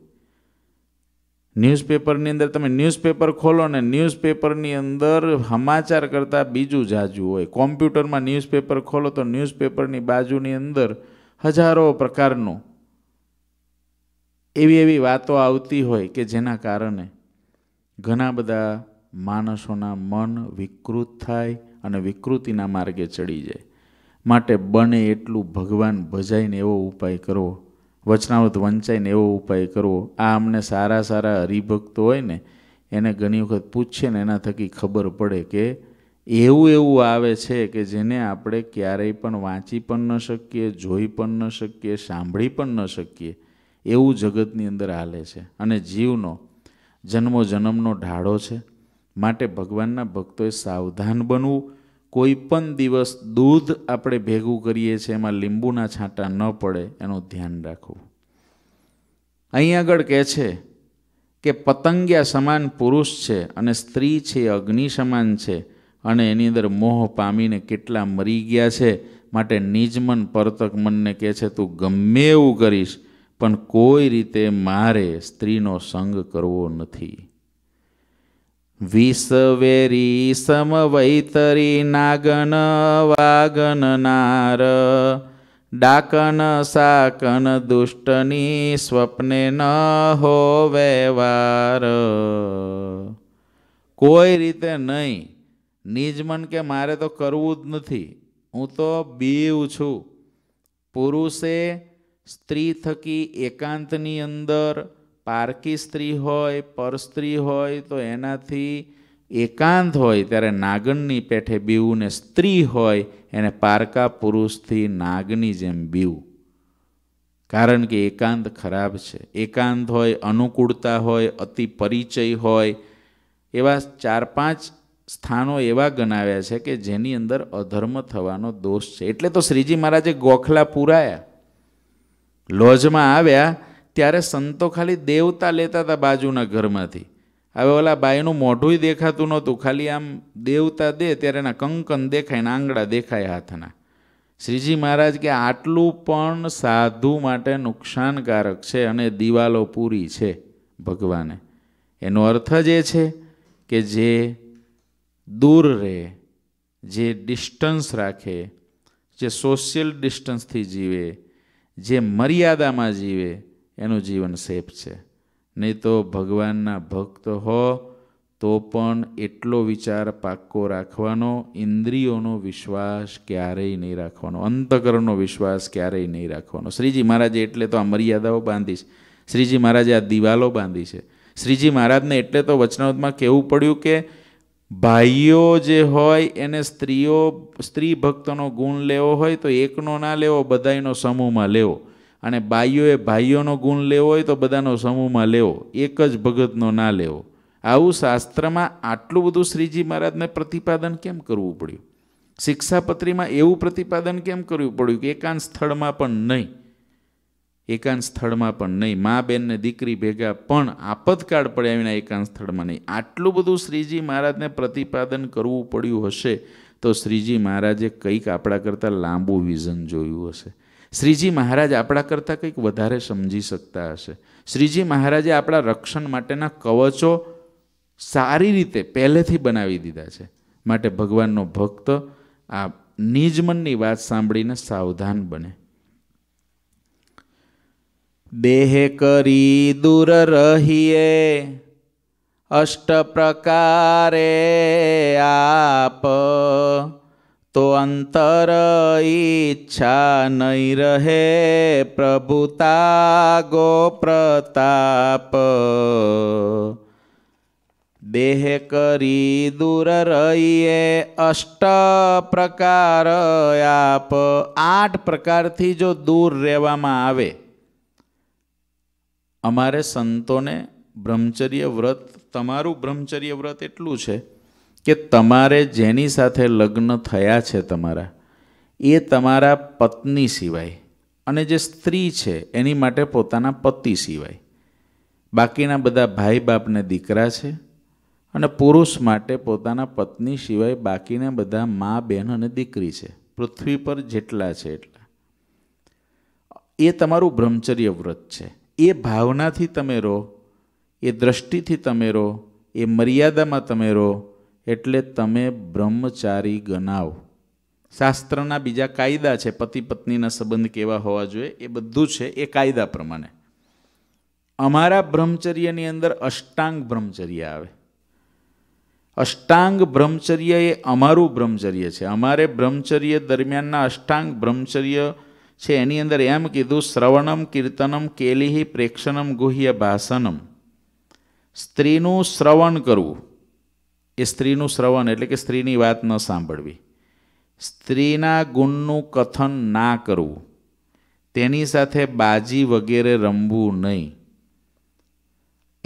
ન્યૂઝપેપરની અંદર તમે ન્યૂઝપેપર ખોલો ને ન્યૂઝપેપરની અંદર સમાચાર કરતાં બીજું જાજુ હોય કોમ્પ્યુટરમાં ન્યૂઝપેપર ખોલો તો ન્યૂઝપેપરની બાજુની અંદર હજારો પ્રકારનું એવી એવી વાતો આવતી હોય કે જેના કારણે ઘણા બધા માણસોના મન વિકૃત થાય અને વિકૃતિના માર્ગે ચડી જાય માટે બને એટલું ભગવાન ભજાઈને એવો ઉપાય કરવો વચનામૃત વંચાઈને એવો ઉપાય કરવો આ અમને સારા સારા હરિભક્તો હોય ને એને ઘણી વખત પૂછીએ ને એના થકી ખબર પડે કે એવું એવું આવે છે કે જેને આપણે ક્યારેય પણ વાંચી પણ ન શકીએ જોઈ પણ ન શકીએ સાંભળી પણ ન શકીએ એવું જગતની અંદર હાલે છે અને જીવનો જન્મો જન્મનો ઢાળો છે માટે ભગવાનના ભક્તોએ સાવધાન બનવું કોઈપણ દિવસ દૂધ આપણે ભેગું કરીએ છીએ એમાં લીંબુના છાંટા ન પડે એનું ધ્યાન રાખવું અહીં આગળ કહે છે કે પતંગિયા સમાન પુરુષ છે અને સ્ત્રી છે અગ્નિ સમાન છે અને એની અંદર મોહ પામીને કેટલા મરી ગયા છે માટે નિજમન પરતક મનને કહે છે તું ગમે એવું કરીશ પણ કોઈ રીતે મારે સ્ત્રીનો સંગ કરવો નથી વિષવેરી સમવૈતરી નાગન વાગન નાર ડાકન સાકન દુષ્ટની સ્વપ્ને ન હો વેવાર કોઈ રીતે નહીં નિજમન કે મારે તો કરવું જ નથી હું તો બીવ છું પુરુષે સ્ત્રી થકી એકાંતની અંદર પારકી સ્ત્રી હોય પર સ્ત્રી હોય તો એનાથી એકાંત હોય ત્યારે નાગણની પેઠે બીવું ને સ્ત્રી હોય એને પારકા પુરુષથી નાગની જેમ બીવું કારણ કે એકાંત ખરાબ છે એકાંત હોય અનુકૂળતા હોય અતિ પરિચય હોય એવા ચાર પાંચ સ્થાનો એવા ગણાવ્યા છે કે જેની અંદર અધર્મ થવાનો દોષ છે એટલે તો શ્રીજી મહારાજે ગોખલા પુરાયા લોજમાં આવ્યા ત્યારે સંતો ખાલી દેવતા લેતા હતા બાજુના ઘરમાંથી હવે ઓલા બાઈનું મોઢુંય દેખાતું નહોતું ખાલી આમ દેવતા દે ત્યારે એના કંકન દેખાય ને આંગળા દેખાય હાથના શ્રીજી મહારાજ કે આટલું પણ સાધુ માટે નુકસાનકારક છે અને દિવાલો પૂરી છે ભગવાને એનો અર્થ જ એ છે કે જે દૂર રહે જે ડિસ્ટન્સ રાખે જે સોશિયલ ડિસ્ટન્સથી જીવે જે મર્યાદામાં જીવે એનું જીવન સેફ છે નહીં તો ભગવાનના ભક્ત હો તો પણ એટલો વિચાર પાક્કો રાખવાનો ઇન્દ્રિયોનો વિશ્વાસ ક્યારેય નહીં રાખવાનો અંતકરણનો વિશ્વાસ ક્યારેય નહીં રાખવાનો શ્રીજી મહારાજે એટલે તો આ મર્યાદાઓ બાંધીશ શ્રીજી મહારાજે આ દિવાલો બાંધી છે શ્રીજી મહારાજને એટલે તો વચનાવતમાં કહેવું પડ્યું કે ભાઈઓ જે હોય એને સ્ત્રીઓ સ્ત્રી ભક્તોનો ગુણ લેવો હોય તો એકનો ના લેવો બધાનો સમૂહમાં લેવો અને બાઈઓએ ભાઈઓનો ગુણ લેવો હોય તો બધાનો સમૂહમાં લેવો એક જ ભગતનો ના લેવો આવું શાસ્ત્રમાં આટલું બધું શ્રીજી મહારાજને પ્રતિપાદન કેમ કરવું પડ્યું શિક્ષાપત્રીમાં એવું પ્રતિપાદન કેમ કરવું પડ્યું કે એકાંત સ્થળમાં પણ નહીં એકાંત સ્થળમાં પણ નહીં મા બેનને દીકરી ભેગા પણ આપતકાળ પડ્યા વિના એકાંત સ્થળમાં નહીં આટલું બધું શ્રીજી મહારાજને પ્રતિપાદન કરવું પડ્યું હશે તો શ્રીજી મહારાજે કંઈક આપણા કરતાં લાંબુ વિઝન જોયું હશે શ્રીજી મહારાજ આપણા કરતાં કંઈક વધારે સમજી શકતા હશે શ્રીજી મહારાજે આપણા રક્ષણ માટેના કવચો સારી રીતે પહેલેથી બનાવી દીધા છે માટે ભગવાનનો ભક્ત આ નિજ મનની વાત સાંભળીને સાવધાન બને દેહ કરી દૂર રહીએ અષ્ટ પ્રકારે આપ તો અંતર ઈચ્છા નહીં રહે પ્રભુતા ગો પ્રતાપ દેહ કરી દૂર રહીએ અષ્ટ પ્રકાર આપ આઠ પ્રકારથી જો દૂર રહેવામાં આવે અમારે સંતોને બ્રહ્મચર્ય વ્રત તમારું બ્રહ્મચર્ય વ્રત એટલું છે કે તમારે જેની સાથે લગ્ન થયા છે તમારા એ તમારા પત્ની સિવાય અને જે સ્ત્રી છે એની માટે પોતાના પતિ સિવાય બાકીના બધા ભાઈ બાપને દીકરા છે અને પુરુષ માટે પોતાના પત્ની સિવાય બાકીના બધા મા બહેન અને દીકરી છે પૃથ્વી પર જેટલા છે એટલા એ તમારું બ્રહ્મચર્ય વ્રત છે એ ભાવનાથી તમે રહો એ દ્રષ્ટિથી તમે રહો એ મર્યાદામાં તમે રહો એટલે તમે બ્રહ્મચારી ગણાવ શાસ્ત્રના બીજા કાયદા છે પતિ પત્નીના સંબંધ કેવા હોવા જોઈએ એ બધું છે એ કાયદા પ્રમાણે અમારા બ્રહ્મચર્યની અંદર અષ્ટાંગ બ્રહ્મચર્ય આવે અષ્ટાંગ બ્રહ્મચર્ય એ અમારું બ્રહ્મચર્ય છે અમારે બ્રહ્મચર્ય દરમિયાનના અષ્ટાંગ બ્રહ્મચર્ય છે એની અંદર એમ કીધું શ્રવણમ કીર્તનમ કેલિહી પ્રેક્ષણમ ગુહ્ય ભાષણમ સ્ત્રીનું શ્રવણ કરવું એ સ્ત્રીનું શ્રવણ એટલે કે સ્ત્રીની વાત ન સાંભળવી સ્ત્રીના ગુણનું કથન ના કરવું તેની સાથે બાજી વગેરે રમવું નહીં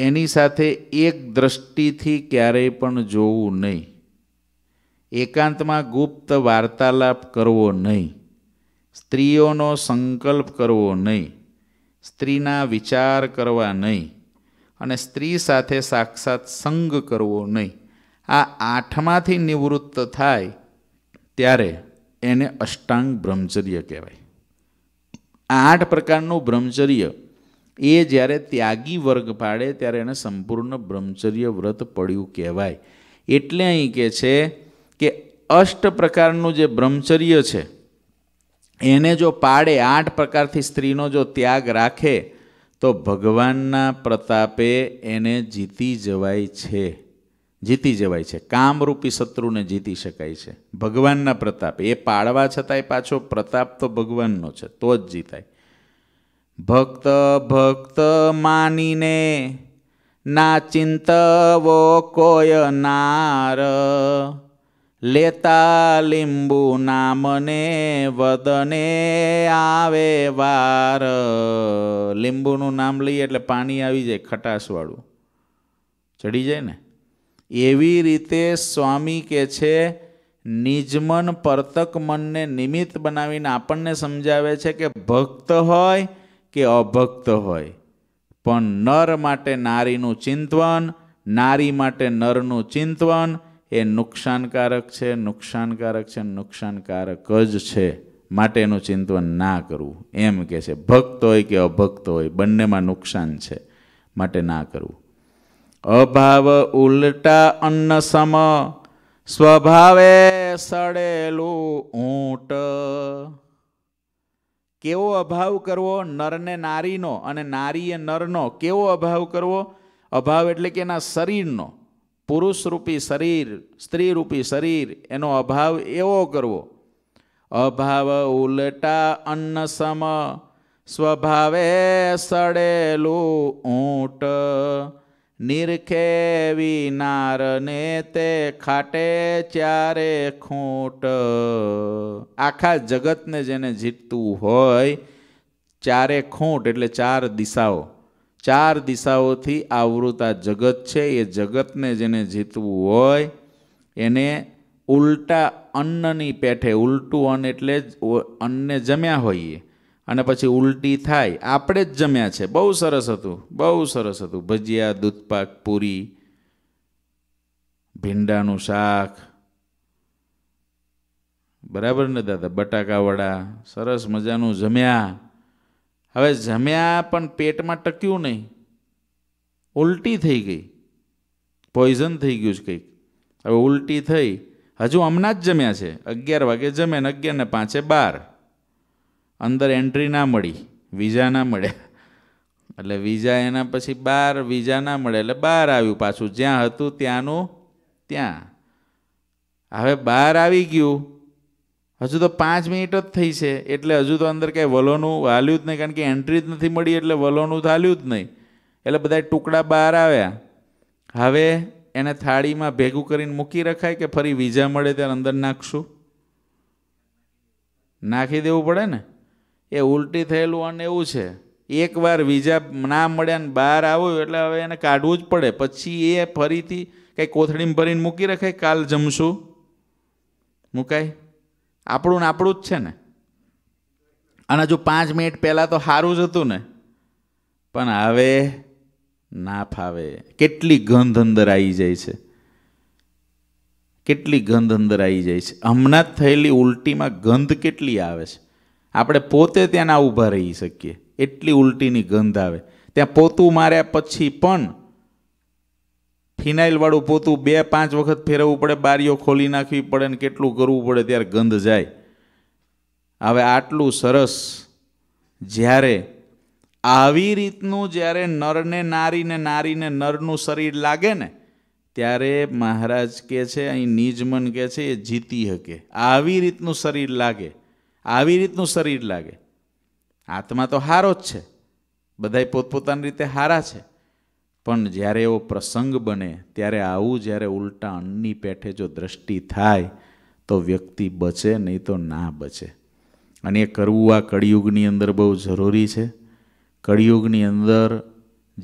એની સાથે એક દ્રષ્ટિથી ક્યારેય પણ જોવું નહીં એકાંતમાં ગુપ્ત વાર્તાલાપ કરવો નહીં સ્ત્રીઓનો સંકલ્પ કરવો નહીં સ્ત્રીના વિચાર કરવા નહીં અને સ્ત્રી સાથે સાક્ષાત સંગ કરવો નહીં આ આઠમાંથી નિવૃત્ત થાય ત્યારે એને અષ્ટાંગ બ્રહ્મચર્ય કહેવાય આઠ પ્રકારનું બ્રહ્મચર્ય એ જ્યારે ત્યાગી વર્ગ પાડે ત્યારે એને સંપૂર્ણ બ્રહ્મચર્ય વ્રત પડ્યું કહેવાય એટલે અહીં કહે છે કે અષ્ટ પ્રકારનું જે બ્રહ્મચર્ય છે એને જો પાડે આઠ પ્રકારથી સ્ત્રીનો જો ત્યાગ રાખે તો ભગવાનના પ્રતાપે એને જીતી જવાય છે જીતી જવાય છે કામરૂપી શત્રુને જીતી શકાય છે ભગવાનના પ્રતાપ એ પાળવા છતાંય પાછો પ્રતાપ તો ભગવાનનો છે તો જ જીતાય ભક્ત ભક્ત માનીને ના ચિંતવો કોય નાર લેતા લીંબુ નામને વદને આવે વાર લીંબુનું નામ લઈએ એટલે પાણી આવી જાય ખટાશવાળું ચડી જાય ને એવી રીતે સ્વામી કે છે નિજમન પરતક મનને નિમિત્ત બનાવીને આપણને સમજાવે છે કે ભક્ત હોય કે અભક્ત હોય પણ નર માટે નારીનું ચિંતવન નારી માટે નરનું ચિંતવન એ નુકસાનકારક છે નુકસાનકારક છે નુકસાનકારક જ છે માટેનું ચિંતવન ના કરવું એમ કે છે ભક્ત હોય કે અભક્ત હોય બંનેમાં નુકસાન છે માટે ના કરવું અભાવ ઉલટા અન્ન સમ સ્વભાવે સડેલું ઊંટ કેવો અભાવ કરવો નરને નારીનો અને નારીએ નરનો કેવો અભાવ કરવો અભાવ એટલે કે એના શરીરનો પુરુષરૂપી શરીર સ્ત્રીરૂપી શરીર એનો અભાવ એવો કરવો અભાવ ઉલટા અન્ન સમ સ્વભાવે સડેલું ઊંટ નિરખે વિનારને તે ખાટે ચારે ખૂંટ આખા જગતને જેને જીતતું હોય ચારે ખૂંટ એટલે ચાર દિશાઓ ચાર દિશાઓથી આવૃત આ જગત છે એ જગતને જેને જીતવું હોય એને ઉલટા અન્નની પેઠે ઉલટું અન્ન એટલે અન્નને જમ્યા હોઈએ અને પછી ઉલટી થાય આપણે જ જમ્યા છે બહુ સરસ હતું બહુ સરસ હતું ભજીયા દૂધપાક પૂરી ભીંડાનું શાક બરાબર ને દાદા બટાકાવડા સરસ મજાનું જમ્યા હવે જમ્યા પણ પેટમાં ટક્યું નહીં ઉલટી થઈ ગઈ પોઈઝન થઈ ગયું છે કંઈક હવે ઉલટી થઈ હજુ હમણાં જ જમ્યા છે અગિયાર વાગે જમે ને અગિયાર ને પાંચે બાર અંદર એન્ટ્રી ના મળી વિઝા ના મળ્યા એટલે વિઝા એના પછી બહાર વિઝા ના મળે એટલે બહાર આવ્યું પાછું જ્યાં હતું ત્યાંનું ત્યાં હવે બહાર આવી ગયું હજુ તો પાંચ મિનિટ જ થઈ છે એટલે હજુ તો અંદર કાંઈ વલોનું હાલ્યું જ નહીં કારણ કે એન્ટ્રી જ નથી મળી એટલે વલોનું તો હાલ્યું જ નહીં એટલે બધા ટુકડા બહાર આવ્યા હવે એને થાળીમાં ભેગું કરીને મૂકી રખાય કે ફરી વિઝા મળે ત્યારે અંદર નાખશું નાખી દેવું પડે ને એ ઉલટી થયેલું અને એવું છે એકવાર વીજા ના મળ્યા ને બહાર આવ્યું એટલે હવે એને કાઢવું જ પડે પછી એ ફરીથી કંઈ કોથળીમાં ભરીને મૂકી રખાય કાલ જમશું મુકાય આપણું ને આપણું જ છે ને અને જો પાંચ મિનિટ પહેલાં તો સારું જ હતું ને પણ હવે ના ફાવે કેટલી ગંધ અંદર આવી જાય છે કેટલી ગંધ અંદર આવી જાય છે હમણાં જ થયેલી ઉલટીમાં ગંધ કેટલી આવે છે આપણે પોતે ત્યાં ના ઊભા રહી શકીએ એટલી ઉલટીની ગંધ આવે ત્યાં પોતું માર્યા પછી પણ ફિનાઇલવાળું પોતું બે પાંચ વખત ફેરવવું પડે બારીઓ ખોલી નાખવી પડે ને કેટલું કરવું પડે ત્યારે ગંધ જાય હવે આટલું સરસ જ્યારે આવી રીતનું જ્યારે નરને નારીને નારીને નરનું શરીર લાગે ને ત્યારે મહારાજ કહે છે અહીં નિજમન કહે છે એ જીતી શકે આવી રીતનું શરીર લાગે આવી રીતનું શરીર લાગે આત્મા તો હારો જ છે બધાય પોતપોતાની રીતે હારા છે પણ જ્યારે એવો પ્રસંગ બને ત્યારે આવું જ્યારે ઉલટા અન્ની પેઠે જો દ્રષ્ટિ થાય તો વ્યક્તિ બચે નહીં તો ના બચે અને એ કરવું આ કળિયુગની અંદર બહુ જરૂરી છે કળિયુગની અંદર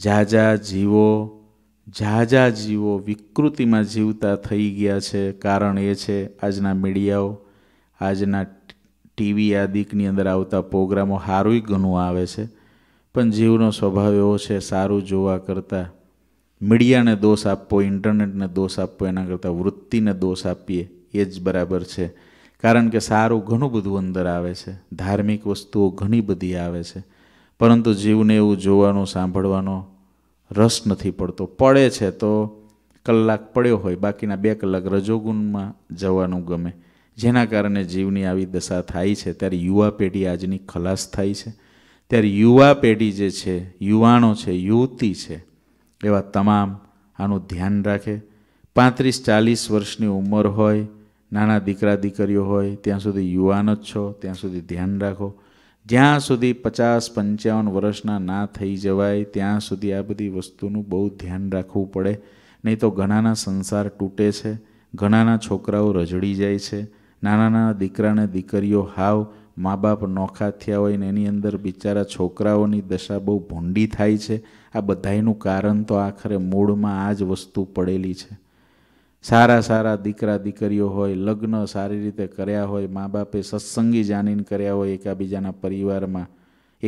ઝાઝા જીવો ઝાઝા જીવો વિકૃતિમાં જીવતા થઈ ગયા છે કારણ એ છે આજના મીડિયાઓ આજના ટીવી આદિકની અંદર આવતા પ્રોગ્રામો સારું ઘણું આવે છે પણ જીવનો સ્વભાવ એવો છે સારું જોવા કરતાં મીડિયાને દોષ આપવો ઇન્ટરનેટને દોષ આપવો એના કરતાં વૃત્તિને દોષ આપીએ એ જ બરાબર છે કારણ કે સારું ઘણું બધું અંદર આવે છે ધાર્મિક વસ્તુઓ ઘણી બધી આવે છે પરંતુ જીવને એવું જોવાનો સાંભળવાનો રસ નથી પડતો પડે છે તો કલાક પડ્યો હોય બાકીના બે કલાક રજોગુણમાં જવાનું ગમે જેના કારણે જીવની આવી દશા થાય છે ત્યારે યુવા પેઢી આજની ખલાસ થાય છે ત્યારે યુવા પેઢી જે છે યુવાનો છે યુવતી છે એવા તમામ આનું ધ્યાન રાખે પાંત્રીસ ચાલીસ વર્ષની ઉંમર હોય નાના દીકરા દીકરીઓ હોય ત્યાં સુધી યુવાન જ છો ત્યાં સુધી ધ્યાન રાખો જ્યાં સુધી પચાસ પંચાવન વર્ષના ના થઈ જવાય ત્યાં સુધી આ બધી વસ્તુનું બહુ ધ્યાન રાખવું પડે નહીં તો ઘણાના સંસાર તૂટે છે ઘણાના છોકરાઓ રજડી જાય છે નાના નાના દીકરાને દીકરીઓ હાવ મા બાપ નોખા થયા હોય ને એની અંદર બિચારા છોકરાઓની દશા બહુ ભૂંડી થાય છે આ બધાનું કારણ તો આખરે મૂળમાં આ જ વસ્તુ પડેલી છે સારા સારા દીકરા દીકરીઓ હોય લગ્ન સારી રીતે કર્યા હોય મા બાપે સત્સંગી જાણીને કર્યા હોય એકાબીજાના પરિવારમાં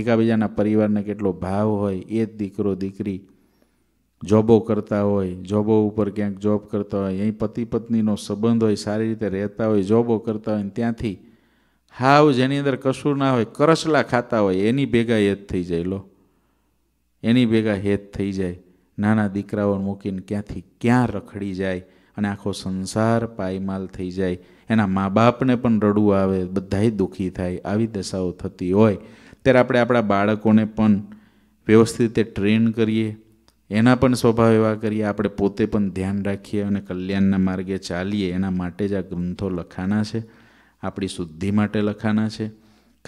એકાબીજાના પરિવારને કેટલો ભાવ હોય એ જ દીકરો દીકરી જોબો કરતા હોય જોબો ઉપર ક્યાંક જોબ કરતા હોય અહીં પતિ પત્નીનો સંબંધ હોય સારી રીતે રહેતા હોય જોબો કરતા હોય ત્યાંથી હાવ જેની અંદર કશું ના હોય કરસલા ખાતા હોય એની ભેગા હેત થઈ જાય લો એની ભેગા હેત થઈ જાય નાના દીકરાઓને મૂકીને ક્યાંથી ક્યાં રખડી જાય અને આખો સંસાર પાયમાલ થઈ જાય એના મા બાપને પણ રડવું આવે બધાય દુઃખી થાય આવી દશાઓ થતી હોય ત્યારે આપણે આપણા બાળકોને પણ વ્યવસ્થિત રીતે ટ્રેન કરીએ એના પણ સ્વભાવ એવા કરીએ આપણે પોતે પણ ધ્યાન રાખીએ અને કલ્યાણના માર્ગે ચાલીએ એના માટે જ આ ગ્રંથો લખાના છે આપણી શુદ્ધિ માટે લખાના છે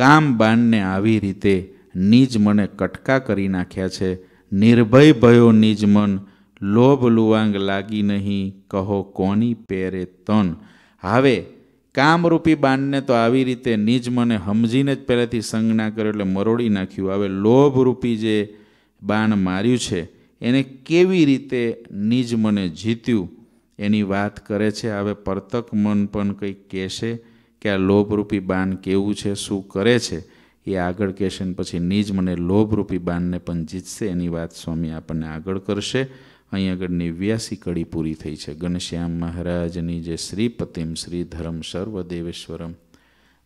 કામ બાણને આવી રીતે નિજ મને કટકા કરી નાખ્યા છે નિર્ભય ભયો નિજ મન લોભ લુવાંગ લાગી નહીં કહો કોની પેરે તન હવે કામરૂપી બાણને તો આવી રીતે નિજ મને સમજીને જ પહેલેથી સંગ કર્યો એટલે મરોડી નાખ્યું હવે લોભરૂપી જે બાણ માર્યું છે એને કેવી રીતે નિજ મને જીત્યું એની વાત કરે છે હવે પરતક મન પણ કંઈક કહેશે કે આ લોભરૂપી બાન કેવું છે શું કરે છે એ આગળ કહેશે ને પછી નિજ મને લોભરૂપી બાનને પણ જીતશે એની વાત સ્વામી આપણને આગળ કરશે અહીં આગળ નેવ્યાસી કડી પૂરી થઈ છે ગણશ્યામ મહારાજની જે શ્રીપતિમ શ્રી ધરમ સર્વદેવેશ્વરમ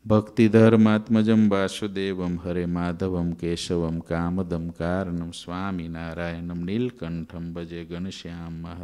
ભક્તિધર્માત્મજમ વાસુદેવમ હરે માધવમ કેશવમ કામદમ કારણમ સ્વામિનારાયણમ નીલકંઠમ ભજે ઘનશ્યામ મહા